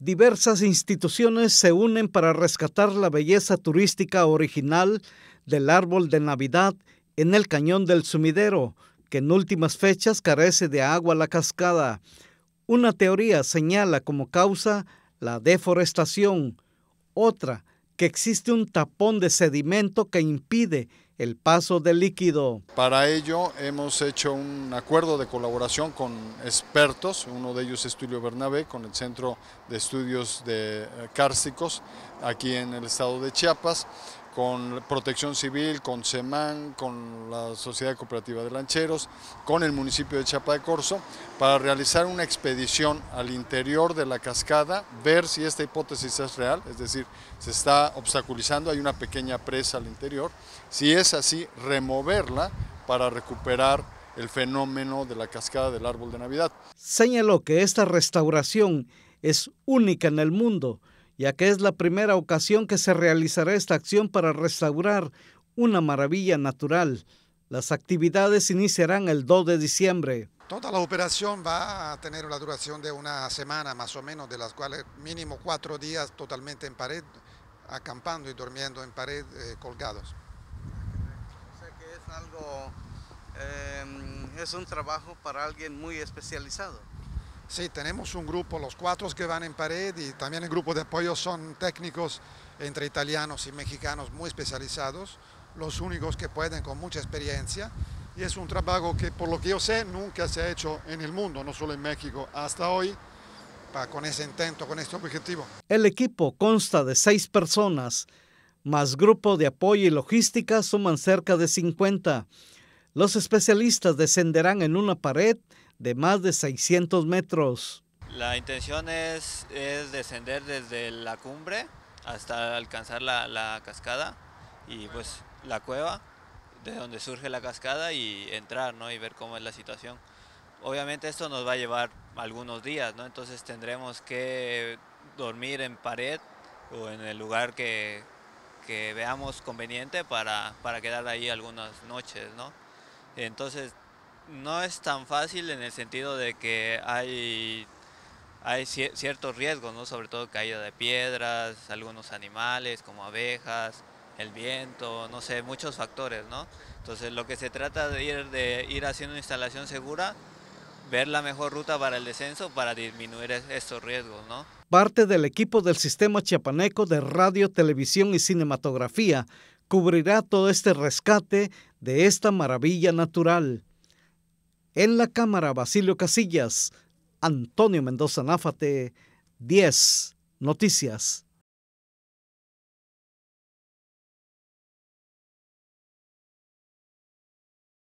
diversas instituciones se unen para rescatar la belleza turística original del árbol de Navidad en el cañón del sumidero, que en últimas fechas carece de agua la cascada. Una teoría señala como causa la deforestación, otra que existe un tapón de sedimento que impide el paso del líquido. Para ello hemos hecho un acuerdo de colaboración con expertos, uno de ellos es Tulio Bernabé, con el Centro de Estudios de Cársticos aquí en el estado de Chiapas, con Protección Civil, con CEMAN, con la Sociedad Cooperativa de Lancheros, con el municipio de Chapa de Corzo, para realizar una expedición al interior de la cascada, ver si esta hipótesis es real, es decir, se está obstaculizando, hay una pequeña presa al interior, si es así, removerla para recuperar el fenómeno de la cascada del árbol de Navidad. Señaló que esta restauración es única en el mundo, ya que es la primera ocasión que se realizará esta acción para restaurar una maravilla natural. Las actividades iniciarán el 2 de diciembre. Toda la operación va a tener una duración de una semana más o menos, de las cuales mínimo cuatro días totalmente en pared, acampando y durmiendo en pared eh, colgados. que em, es un trabajo para alguien muy especializado. Sí, tenemos un grupo, los cuatro que van en pared y también el grupo de apoyo son técnicos entre italianos y mexicanos muy especializados, los únicos que pueden con mucha experiencia y es un trabajo que por lo que yo sé nunca se ha hecho en el mundo, no solo en México, hasta hoy para, con ese intento, con este objetivo. El equipo consta de seis personas, más grupo de apoyo y logística suman cerca de 50. Los especialistas descenderán en una pared de más de 600 metros. La intención es, es descender desde la cumbre hasta alcanzar la, cascada y pues la cueva de donde surge la cascada y entrar ¿no? y ver cómo es la situación. Obviamente esto nos va a llevar algunos días, ¿no? entonces tendremos que dormir en pared o en el lugar que, veamos conveniente para, para quedar ahí algunas noches. ¿no? Entonces, no es tan fácil en el sentido de que hay, hay ciertos riesgos, ¿no? Sobre todo caída de piedras, algunos animales como abejas, el viento, no sé, muchos factores, ¿no? Entonces, lo que se trata de ir, de ir haciendo una instalación segura, ver la mejor ruta para el descenso para disminuir estos riesgos, ¿no? Parte del equipo del Sistema Chiapaneco de Radio, Televisión y Cinematografía cubrirá todo este rescate de esta maravilla natural. En la Cámara, Basilio Casillas, Antonio Mendoza Náfate, 10 Noticias.